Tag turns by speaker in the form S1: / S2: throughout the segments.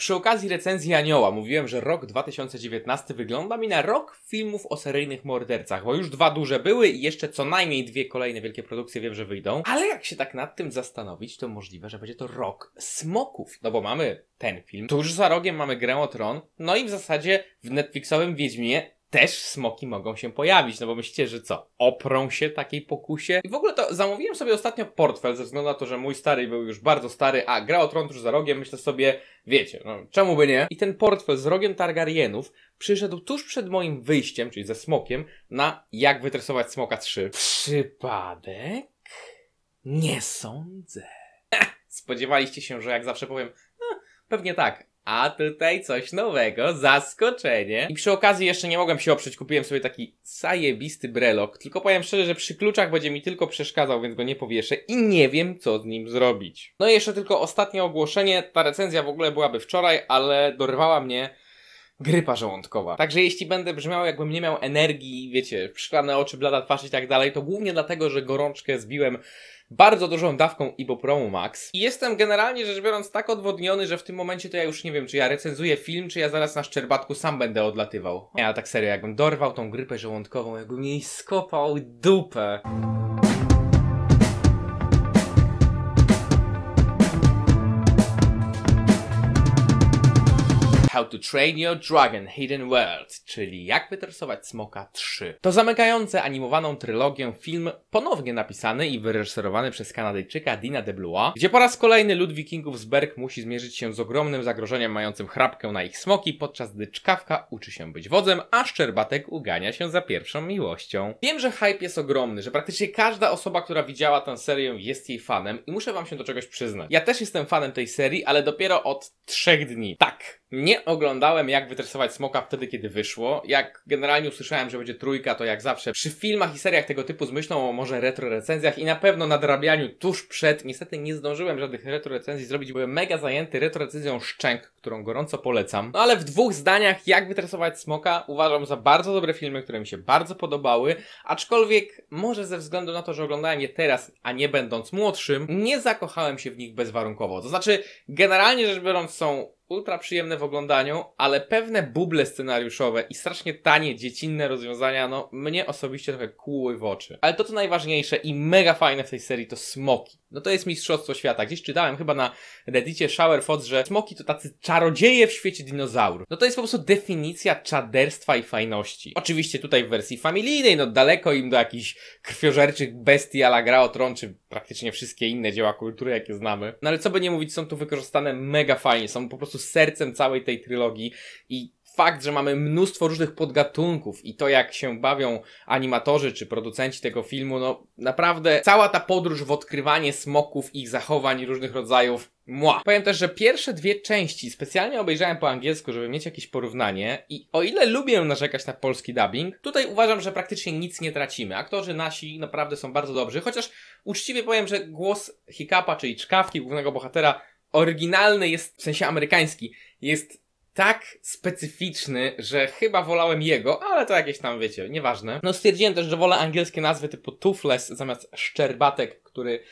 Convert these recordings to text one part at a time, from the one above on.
S1: Przy okazji recenzji Anioła mówiłem, że rok 2019 wygląda mi na rok filmów o seryjnych mordercach, bo już dwa duże były i jeszcze co najmniej dwie kolejne wielkie produkcje wiem, że wyjdą. Ale jak się tak nad tym zastanowić, to możliwe, że będzie to rok smoków. No bo mamy ten film, tuż za rogiem mamy Grę o Tron, no i w zasadzie w Netflixowym Wiedźminie też smoki mogą się pojawić, no bo myślicie, że co, oprą się takiej pokusie? I w ogóle to zamówiłem sobie ostatnio portfel ze względu na to, że mój stary był już bardzo stary, a gra o tron już za rogiem, myślę sobie, wiecie, no czemu by nie? I ten portfel z rogiem Targaryenów przyszedł tuż przed moim wyjściem, czyli ze smokiem, na jak wytresować smoka 3. Przypadek? Nie sądzę. Spodziewaliście się, że jak zawsze powiem, no, pewnie tak, a tutaj coś nowego, zaskoczenie. I przy okazji jeszcze nie mogłem się oprzeć, kupiłem sobie taki sajebisty brelok. Tylko powiem szczerze, że przy kluczach będzie mi tylko przeszkadzał, więc go nie powieszę i nie wiem, co z nim zrobić. No i jeszcze tylko ostatnie ogłoszenie. Ta recenzja w ogóle byłaby wczoraj, ale dorwała mnie grypa żołądkowa. Także jeśli będę brzmiał, jakbym nie miał energii, wiecie, przyklane oczy, blada twarz i tak dalej, to głównie dlatego, że gorączkę zbiłem bardzo dużą dawką Ibopromu Max. I jestem generalnie rzecz biorąc tak odwodniony, że w tym momencie to ja już nie wiem, czy ja recenzuję film, czy ja zaraz na szczerbatku sam będę odlatywał. Ja tak serio, jakbym dorwał tą grypę żołądkową, jakbym jej skopał dupę. How to Train Your Dragon Hidden World, czyli Jak wytresować smoka 3. To zamykające animowaną trylogię film ponownie napisany i wyreżyserowany przez Kanadyjczyka Dina DeBlua, gdzie po raz kolejny lud wikingów z Berg musi zmierzyć się z ogromnym zagrożeniem mającym chrapkę na ich smoki, podczas gdy Czkawka uczy się być wodzem, a Szczerbatek ugania się za pierwszą miłością. Wiem, że hype jest ogromny, że praktycznie każda osoba, która widziała tę serię jest jej fanem i muszę wam się do czegoś przyznać. Ja też jestem fanem tej serii, ale dopiero od trzech dni. Tak, nie oglądałem, jak wytresować smoka wtedy, kiedy wyszło. Jak generalnie usłyszałem, że będzie trójka, to jak zawsze przy filmach i seriach tego typu z myślą o może recenzjach i na pewno nadrabianiu tuż przed. Niestety nie zdążyłem żadnych retrorecenzji zrobić, byłem mega zajęty retrorecenzją Szczęk, którą gorąco polecam. No ale w dwóch zdaniach, jak wytresować smoka, uważam za bardzo dobre filmy, które mi się bardzo podobały. Aczkolwiek, może ze względu na to, że oglądałem je teraz, a nie będąc młodszym, nie zakochałem się w nich bezwarunkowo. To znaczy, generalnie rzecz biorąc, są ultra przyjemne w oglądaniu, ale pewne buble scenariuszowe i strasznie tanie, dziecinne rozwiązania, no mnie osobiście trochę kłuły w oczy. Ale to co najważniejsze i mega fajne w tej serii to smoki. No to jest mistrzostwo świata. Gdzieś czytałem chyba na reddicie Shower Fox, że smoki to tacy czarodzieje w świecie dinozaurów. No to jest po prostu definicja czaderstwa i fajności. Oczywiście tutaj w wersji familijnej, no daleko im do jakichś krwiożerczych bestii a Gra o Tron, czy praktycznie wszystkie inne dzieła kultury jakie znamy. No ale co by nie mówić, są tu wykorzystane mega fajnie, są po prostu sercem całej tej trylogii i fakt, że mamy mnóstwo różnych podgatunków i to jak się bawią animatorzy czy producenci tego filmu, no naprawdę cała ta podróż w odkrywanie smoków, ich zachowań różnych rodzajów Mła. Powiem też, że pierwsze dwie części specjalnie obejrzałem po angielsku, żeby mieć jakieś porównanie i o ile lubię narzekać na polski dubbing, tutaj uważam, że praktycznie nic nie tracimy. Aktorzy nasi naprawdę są bardzo dobrzy, chociaż uczciwie powiem, że głos Hikapa, czyli czkawki głównego bohatera oryginalny jest, w sensie amerykański, jest tak specyficzny, że chyba wolałem jego, ale to jakieś tam, wiecie, nieważne. No stwierdziłem też, że wolę angielskie nazwy typu Toothless zamiast Szczerbatek, który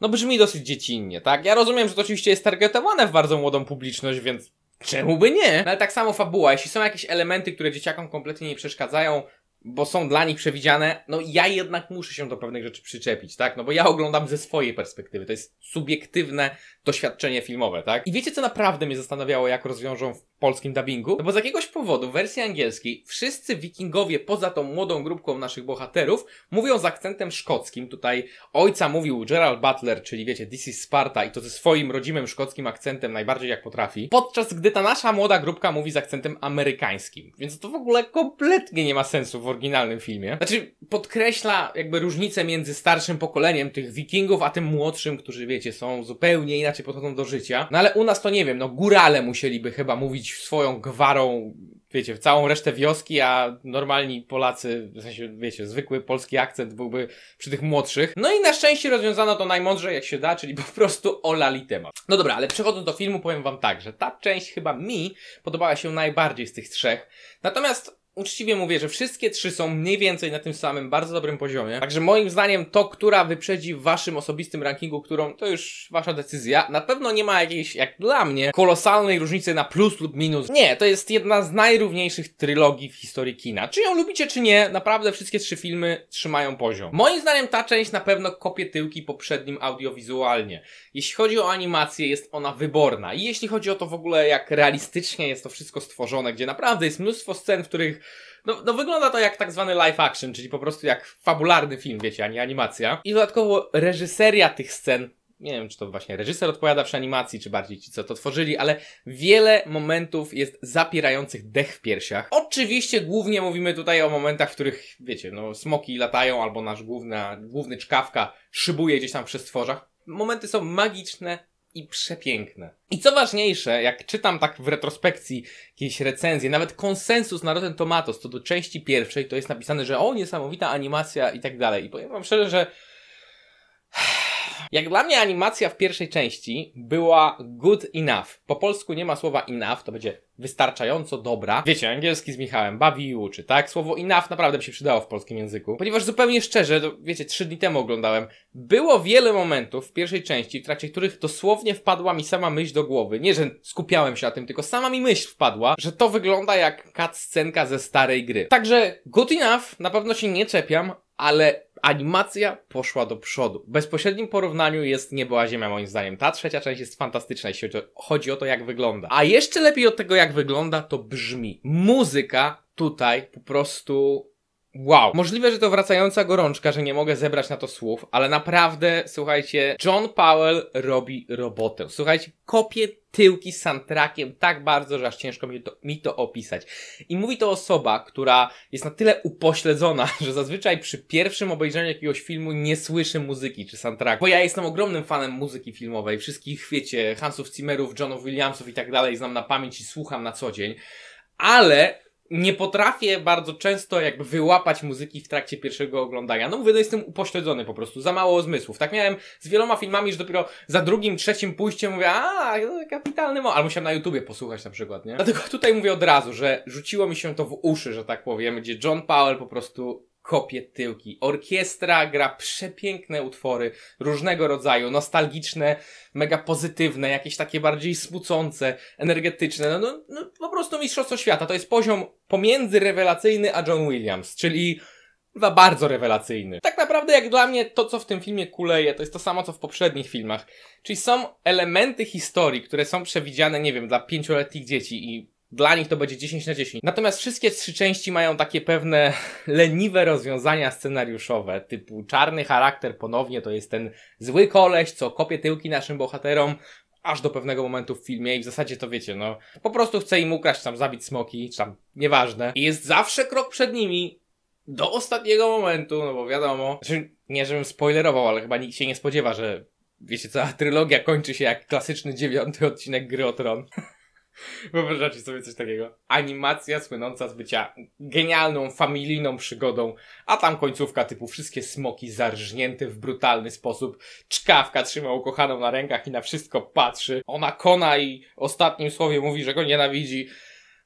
S1: no brzmi dosyć dziecinnie, tak? Ja rozumiem, że to oczywiście jest targetowane w bardzo młodą publiczność, więc czemu by nie? No, ale tak samo fabuła, jeśli są jakieś elementy, które dzieciakom kompletnie nie przeszkadzają, bo są dla nich przewidziane, no ja jednak muszę się do pewnych rzeczy przyczepić, tak? No bo ja oglądam ze swojej perspektywy, to jest subiektywne doświadczenie filmowe, tak? I wiecie, co naprawdę mnie zastanawiało, jak rozwiążą w polskim dubbingu? No bo z jakiegoś powodu w wersji angielskiej wszyscy wikingowie, poza tą młodą grupką naszych bohaterów, mówią z akcentem szkockim. Tutaj ojca mówił Gerald Butler, czyli wiecie, this is Sparta i to ze swoim rodzimym szkockim akcentem najbardziej jak potrafi. Podczas gdy ta nasza młoda grupka mówi z akcentem amerykańskim. Więc to w ogóle kompletnie nie ma sensu w oryginalnym filmie. Znaczy, podkreśla jakby różnicę między starszym pokoleniem tych wikingów, a tym młodszym, którzy wiecie, są zupełnie inaczej inaczej podchodzą do życia. No ale u nas to nie wiem, no górale musieliby chyba mówić swoją gwarą wiecie, w całą resztę wioski, a normalni Polacy, w sensie, wiecie, zwykły polski akcent byłby przy tych młodszych. No i na szczęście rozwiązano to najmądrzej jak się da, czyli po prostu olali temat. No dobra, ale przechodząc do filmu powiem wam tak, że ta część chyba mi podobała się najbardziej z tych trzech. Natomiast uczciwie mówię, że wszystkie trzy są mniej więcej na tym samym, bardzo dobrym poziomie. Także moim zdaniem to, która wyprzedzi w waszym osobistym rankingu, którą to już wasza decyzja, na pewno nie ma jakiejś, jak dla mnie, kolosalnej różnicy na plus lub minus. Nie, to jest jedna z najrówniejszych trylogii w historii kina. Czy ją lubicie, czy nie, naprawdę wszystkie trzy filmy trzymają poziom. Moim zdaniem ta część na pewno kopie tyłki poprzednim audiowizualnie. Jeśli chodzi o animację, jest ona wyborna. I jeśli chodzi o to w ogóle, jak realistycznie jest to wszystko stworzone, gdzie naprawdę jest mnóstwo scen, w których no, no wygląda to jak tak zwany live action, czyli po prostu jak fabularny film, wiecie, a nie animacja. I dodatkowo reżyseria tych scen nie wiem, czy to właśnie reżyser odpowiada przy animacji, czy bardziej ci, co to tworzyli, ale wiele momentów jest zapierających dech w piersiach. Oczywiście głównie mówimy tutaj o momentach, w których, wiecie, no, smoki latają, albo nasz główna, główny czkawka szybuje gdzieś tam w przestworzach. Momenty są magiczne, i przepiękne. I co ważniejsze, jak czytam tak w retrospekcji jakieś recenzje, nawet konsensus na Rotten Tomatoes co do części pierwszej, to jest napisane, że o, niesamowita animacja i tak dalej. I powiem wam szczerze, że jak dla mnie animacja w pierwszej części była good enough. Po polsku nie ma słowa enough, to będzie wystarczająco dobra. Wiecie, angielski z Michałem bawi i uczy, tak? Słowo enough naprawdę by się przydało w polskim języku. Ponieważ zupełnie szczerze, to, wiecie, trzy dni temu oglądałem, było wiele momentów w pierwszej części, w trakcie których dosłownie wpadła mi sama myśl do głowy. Nie, że skupiałem się na tym, tylko sama mi myśl wpadła, że to wygląda jak cutscenka ze starej gry. Także good enough, na pewno się nie czepiam, ale animacja poszła do przodu. W bezpośrednim porównaniu jest była Ziemia moim zdaniem. Ta trzecia część jest fantastyczna, jeśli chodzi o to, jak wygląda. A jeszcze lepiej od tego, jak wygląda, to brzmi. Muzyka tutaj po prostu Wow. Możliwe, że to wracająca gorączka, że nie mogę zebrać na to słów, ale naprawdę, słuchajcie, John Powell robi robotę. Słuchajcie, kopię tyłki z soundtrackiem tak bardzo, że aż ciężko mi to, mi to opisać. I mówi to osoba, która jest na tyle upośledzona, że zazwyczaj przy pierwszym obejrzeniu jakiegoś filmu nie słyszy muzyki czy soundtracku. Bo ja jestem ogromnym fanem muzyki filmowej. Wszystkich, wiecie, Hansów Zimmerów, Johnów Williamsów i tak dalej znam na pamięć i słucham na co dzień. Ale nie potrafię bardzo często jakby wyłapać muzyki w trakcie pierwszego oglądania. No mówię, no jestem upośledzony po prostu, za mało zmysłów. Tak miałem z wieloma filmami, że dopiero za drugim, trzecim pójściem mówię, aaa, no, kapitalny mo... Albo musiałem na YouTubie posłuchać na przykład, nie? Dlatego tutaj mówię od razu, że rzuciło mi się to w uszy, że tak powiem, gdzie John Powell po prostu kopie tyłki. Orkiestra gra przepiękne utwory różnego rodzaju, nostalgiczne, mega pozytywne, jakieś takie bardziej smucące, energetyczne. No, no, no po prostu Mistrzostwo Świata. To jest poziom pomiędzy rewelacyjny a John Williams, czyli chyba bardzo rewelacyjny. Tak naprawdę jak dla mnie to, co w tym filmie kuleje, to jest to samo, co w poprzednich filmach. Czyli są elementy historii, które są przewidziane, nie wiem, dla pięcioletnich dzieci i dla nich to będzie 10 na 10. Natomiast wszystkie trzy części mają takie pewne leniwe rozwiązania scenariuszowe, typu czarny charakter ponownie to jest ten zły koleś, co kopie tyłki naszym bohaterom, aż do pewnego momentu w filmie i w zasadzie to wiecie, no, po prostu chce im ukraść, tam zabić smoki, czy tam, nieważne. I jest zawsze krok przed nimi do ostatniego momentu, no bo wiadomo, znaczy, nie żebym spoilerował, ale chyba nikt się nie spodziewa, że wiecie, cała trylogia kończy się jak klasyczny dziewiąty odcinek Gry o Tron. Wyobrażacie sobie coś takiego? Animacja słynąca z bycia genialną, familijną przygodą, a tam końcówka typu wszystkie smoki zarżnięte w brutalny sposób, czkawka trzyma ukochaną na rękach i na wszystko patrzy, ona kona i ostatnim słowie mówi, że go nienawidzi,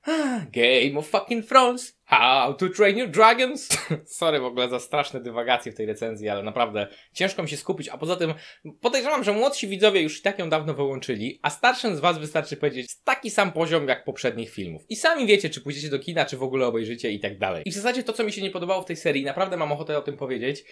S1: Game of fucking Thrones. How to train your dragons. Sorry w ogóle za straszne dywagacje w tej recenzji, ale naprawdę ciężko mi się skupić. A poza tym podejrzewam, że młodsi widzowie już i tak ją dawno wyłączyli, a starszym z was wystarczy powiedzieć taki sam poziom jak poprzednich filmów. I sami wiecie, czy pójdziecie do kina, czy w ogóle obejrzycie i tak dalej. I w zasadzie to, co mi się nie podobało w tej serii, naprawdę mam ochotę o tym powiedzieć,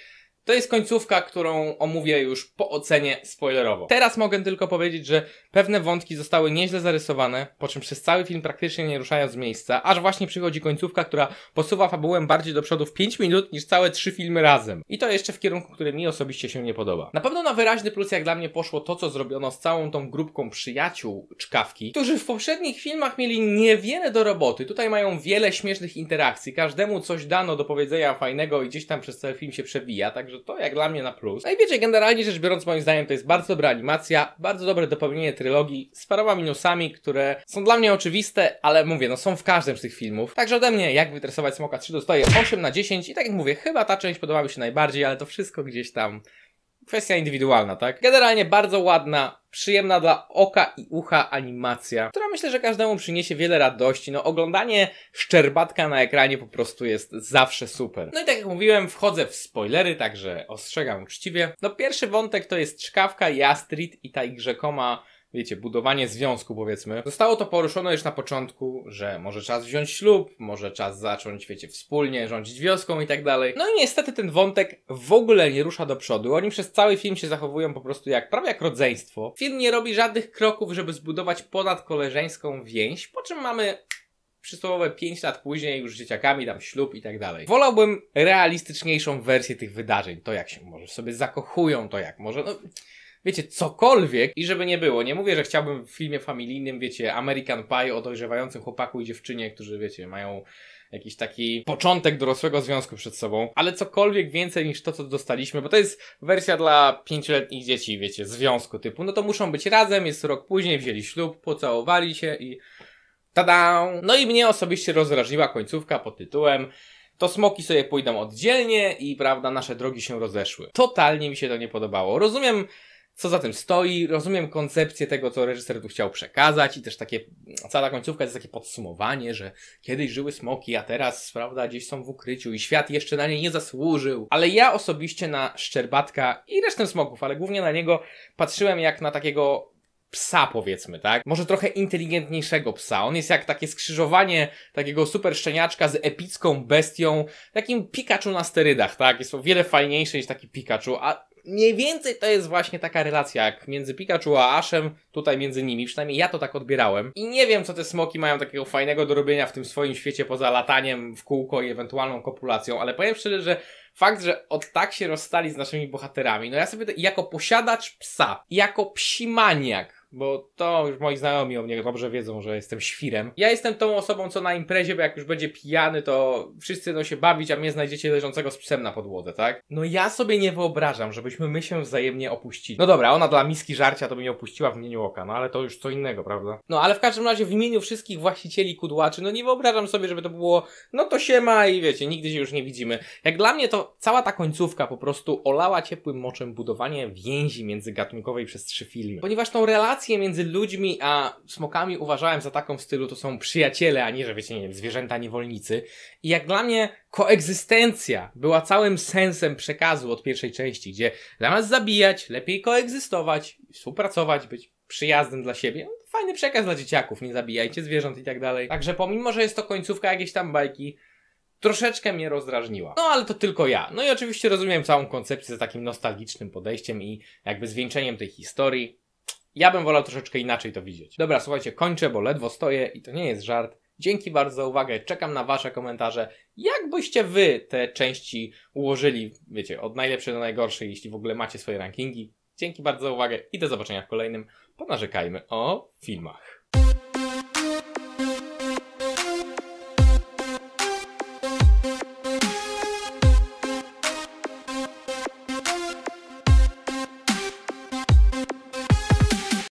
S1: to jest końcówka, którą omówię już po ocenie spoilerowo. Teraz mogę tylko powiedzieć, że pewne wątki zostały nieźle zarysowane, po czym przez cały film praktycznie nie ruszają z miejsca, aż właśnie przychodzi końcówka, która posuwa fabułę bardziej do przodu w 5 minut niż całe 3 filmy razem. I to jeszcze w kierunku, który mi osobiście się nie podoba. Na pewno na wyraźny plus jak dla mnie poszło to, co zrobiono z całą tą grupką przyjaciół czkawki, którzy w poprzednich filmach mieli niewiele do roboty. Tutaj mają wiele śmiesznych interakcji, każdemu coś dano do powiedzenia fajnego i gdzieś tam przez cały film się przebija, także Także to jak dla mnie na plus. No i wiecie, generalnie rzecz biorąc, moim zdaniem to jest bardzo dobra animacja, bardzo dobre dopełnienie trylogii z paroma minusami, które są dla mnie oczywiste, ale mówię, no są w każdym z tych filmów. Także ode mnie, jak wytresować smoka 3 dostaję 8 na 10 i tak jak mówię, chyba ta część podoba mi się najbardziej, ale to wszystko gdzieś tam kwestia indywidualna, tak? Generalnie bardzo ładna, przyjemna dla oka i ucha animacja, która myślę, że każdemu przyniesie wiele radości. No, oglądanie szczerbatka na ekranie po prostu jest zawsze super. No i tak jak mówiłem, wchodzę w spoilery, także ostrzegam uczciwie. No, pierwszy wątek to jest czkawka, Jastrid i ta ich rzekoma wiecie, budowanie związku powiedzmy. Zostało to poruszone już na początku, że może czas wziąć ślub, może czas zacząć, wiecie, wspólnie rządzić wioską i tak dalej. No i niestety ten wątek w ogóle nie rusza do przodu. Oni przez cały film się zachowują po prostu jak, prawie jak rodzeństwo. Film nie robi żadnych kroków, żeby zbudować ponad koleżeńską więź, po czym mamy przysłowowe 5 lat później już z dzieciakami, tam ślub i tak dalej. Wolałbym realistyczniejszą wersję tych wydarzeń. To jak się może sobie zakochują, to jak może, no wiecie, cokolwiek i żeby nie było. Nie mówię, że chciałbym w filmie familijnym, wiecie, American Pie o dojrzewającym chłopaku i dziewczynie, którzy, wiecie, mają jakiś taki początek dorosłego związku przed sobą, ale cokolwiek więcej niż to, co dostaliśmy, bo to jest wersja dla pięcioletnich dzieci, wiecie, związku typu, no to muszą być razem, jest rok później, wzięli ślub, pocałowali się i tada! No i mnie osobiście rozrażniła końcówka pod tytułem to smoki sobie pójdą oddzielnie i, prawda, nasze drogi się rozeszły. Totalnie mi się to nie podobało. Rozumiem co za tym stoi. Rozumiem koncepcję tego, co reżyser tu chciał przekazać i też takie, cała końcówka jest takie podsumowanie, że kiedyś żyły smoki, a teraz, prawda, gdzieś są w ukryciu i świat jeszcze na nie nie zasłużył. Ale ja osobiście na Szczerbatka i resztę smoków, ale głównie na niego patrzyłem jak na takiego psa, powiedzmy, tak? Może trochę inteligentniejszego psa. On jest jak takie skrzyżowanie takiego super szczeniaczka z epicką bestią, takim Pikachu na sterydach, tak? Jest o wiele fajniejszy niż taki Pikachu, a mniej więcej to jest właśnie taka relacja jak między Pikachu a Ashem, tutaj między nimi, przynajmniej ja to tak odbierałem. I nie wiem, co te smoki mają takiego fajnego do robienia w tym swoim świecie poza lataniem w kółko i ewentualną kopulacją, ale powiem szczerze, że fakt, że od tak się rozstali z naszymi bohaterami, no ja sobie to, jako posiadacz psa, jako psimaniak, bo to już moi znajomi o mnie dobrze wiedzą, że jestem świrem. Ja jestem tą osobą, co na imprezie, bo jak już będzie pijany, to wszyscy no się bawić, a mnie znajdziecie leżącego z psem na podłodze, tak? No ja sobie nie wyobrażam, żebyśmy my się wzajemnie opuścili. No dobra, ona dla miski żarcia to by mnie opuściła w imieniu oka, no ale to już co innego, prawda? No ale w każdym razie w imieniu wszystkich właścicieli kudłaczy, no nie wyobrażam sobie, żeby to było, no to się ma i wiecie, nigdy się już nie widzimy. Jak dla mnie to cała ta końcówka po prostu olała ciepłym moczem budowanie więzi międzygatunkowej przez trzy filmy. Ponieważ tą relację relacje między ludźmi a smokami uważałem za taką w stylu, to są przyjaciele, a nie, że wiecie, nie wiem, zwierzęta niewolnicy. I jak dla mnie koegzystencja była całym sensem przekazu od pierwszej części, gdzie zamiast zabijać, lepiej koegzystować, współpracować, być przyjaznym dla siebie. No, fajny przekaz dla dzieciaków, nie zabijajcie zwierząt i tak dalej. Także pomimo, że jest to końcówka jakiejś tam bajki, troszeczkę mnie rozdrażniła. No ale to tylko ja. No i oczywiście rozumiem całą koncepcję z takim nostalgicznym podejściem i jakby zwieńczeniem tej historii. Ja bym wolał troszeczkę inaczej to widzieć. Dobra, słuchajcie, kończę, bo ledwo stoję i to nie jest żart. Dzięki bardzo za uwagę, czekam na Wasze komentarze. Jak byście Wy te części ułożyli, wiecie, od najlepszej do najgorszej, jeśli w ogóle macie swoje rankingi? Dzięki bardzo za uwagę i do zobaczenia w kolejnym. Ponarzekajmy o filmach.